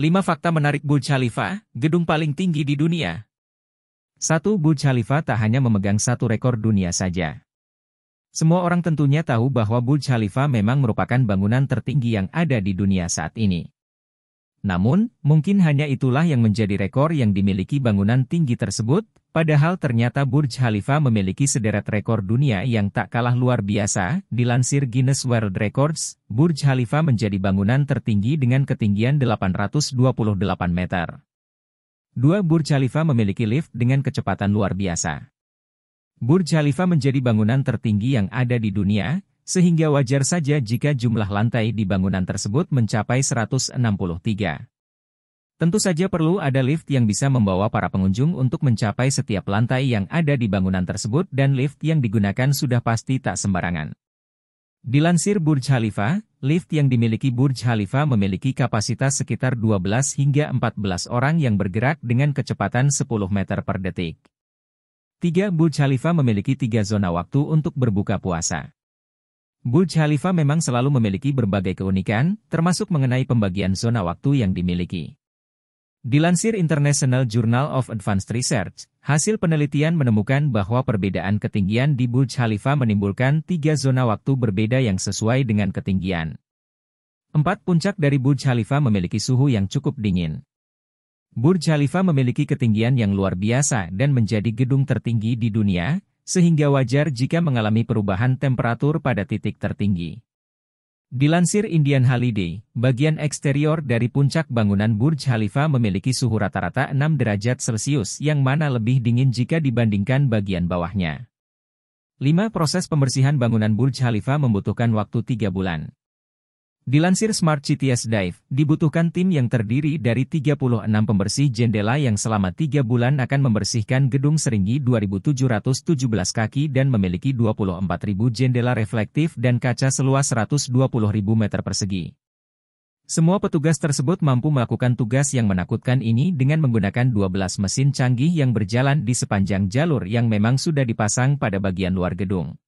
5 fakta menarik Burj Khalifa, gedung paling tinggi di dunia. Satu Burj Khalifa tak hanya memegang satu rekor dunia saja. Semua orang tentunya tahu bahwa Burj Khalifa memang merupakan bangunan tertinggi yang ada di dunia saat ini. Namun, mungkin hanya itulah yang menjadi rekor yang dimiliki bangunan tinggi tersebut, Padahal ternyata Burj Khalifa memiliki sederet rekor dunia yang tak kalah luar biasa, dilansir Guinness World Records, Burj Khalifa menjadi bangunan tertinggi dengan ketinggian 828 meter. Dua Burj Khalifa memiliki lift dengan kecepatan luar biasa. Burj Khalifa menjadi bangunan tertinggi yang ada di dunia, sehingga wajar saja jika jumlah lantai di bangunan tersebut mencapai 163. Tentu saja perlu ada lift yang bisa membawa para pengunjung untuk mencapai setiap lantai yang ada di bangunan tersebut dan lift yang digunakan sudah pasti tak sembarangan. Dilansir Burj Khalifa, lift yang dimiliki Burj Khalifa memiliki kapasitas sekitar 12 hingga 14 orang yang bergerak dengan kecepatan 10 meter per detik. 3. Burj Khalifa memiliki tiga zona waktu untuk berbuka puasa. Burj Khalifa memang selalu memiliki berbagai keunikan, termasuk mengenai pembagian zona waktu yang dimiliki. Dilansir International Journal of Advanced Research, hasil penelitian menemukan bahwa perbedaan ketinggian di Burj Khalifa menimbulkan tiga zona waktu berbeda yang sesuai dengan ketinggian. Empat puncak dari Burj Khalifa memiliki suhu yang cukup dingin. Burj Khalifa memiliki ketinggian yang luar biasa dan menjadi gedung tertinggi di dunia, sehingga wajar jika mengalami perubahan temperatur pada titik tertinggi. Dilansir Indian Holiday, bagian eksterior dari puncak bangunan Burj Khalifa memiliki suhu rata-rata 6 derajat Celcius yang mana lebih dingin jika dibandingkan bagian bawahnya. 5. Proses pembersihan bangunan Burj Khalifa membutuhkan waktu 3 bulan. Dilansir Smart CTS Dive, dibutuhkan tim yang terdiri dari 36 pembersih jendela yang selama 3 bulan akan membersihkan gedung seringgi 2.717 kaki dan memiliki 24.000 jendela reflektif dan kaca seluas 120.000 meter persegi. Semua petugas tersebut mampu melakukan tugas yang menakutkan ini dengan menggunakan 12 mesin canggih yang berjalan di sepanjang jalur yang memang sudah dipasang pada bagian luar gedung.